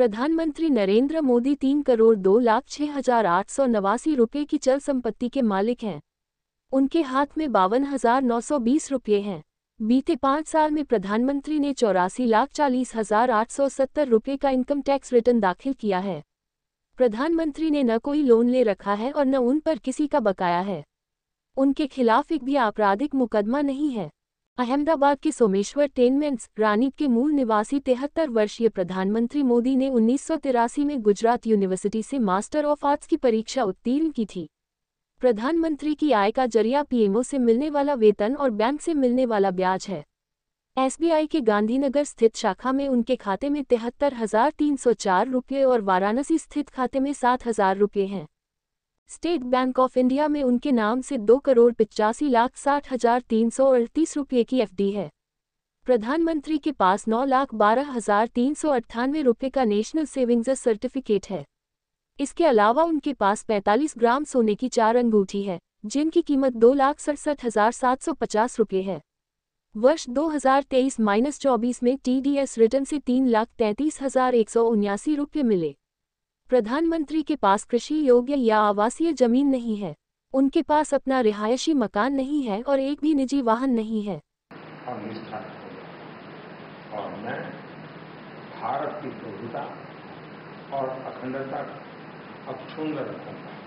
प्रधानमंत्री नरेंद्र मोदी तीन करोड़ दो लाख छह हजार आठ सौ नवासी रुपये की चल संपत्ति के मालिक हैं उनके हाथ में बावन हजार नौ सौ बीस रुपये हैं बीते पाँच साल में प्रधानमंत्री ने चौरासी लाख चालीस हजार आठ सौ सत्तर रुपये का इनकम टैक्स रिटर्न दाखिल किया है प्रधानमंत्री ने न कोई लोन ले रखा है और न उन पर किसी का बकाया है उनके खिलाफ एक भी आपराधिक मुकदमा नहीं है अहमदाबाद के सोमेश्वर टेनमेंट्स रानी के मूल निवासी तिहत्तर वर्षीय प्रधानमंत्री मोदी ने उन्नीस में गुजरात यूनिवर्सिटी से मास्टर ऑफ आर्ट्स की परीक्षा उत्तीर्ण की थी प्रधानमंत्री की आय का जरिया पीएमओ से मिलने वाला वेतन और बैंक से मिलने वाला ब्याज है एसबीआई के गांधीनगर स्थित शाखा में उनके खाते में तिहत्तर हजार तीन सौ चार रुपये और वाराणसी स्थित खाते में सात हजार रुपये हैं स्टेट बैंक ऑफ इंडिया में उनके नाम से दो करोड़ पिचासी लाख साठ हजार तीन सौ अड़तीस रुपये की एफडी है प्रधानमंत्री के पास नौ लाख बारह हजार तीन सौ अट्ठानवे रुपये का नेशनल सेविंग्स सर्टिफिकेट है इसके अलावा उनके पास 45 ग्राम सोने की चार अंगूठी है जिनकी कीमत दो लाख सड़सठ हजार सात सौ पचास रुपये है वर्ष 2023 माइनस चौबीस में टीडीएस रिटर्न से तीन लाख तैंतीस हजार एक सौ उन्यासी रुपये मिले प्रधानमंत्री के पास कृषि योग्य या आवासीय जमीन नहीं है उनके पास अपना रिहायशी मकान नहीं है और एक भी निजी वाहन नहीं है और और मैं भारत की और अखंडता अक्षुण्ण रखूंगा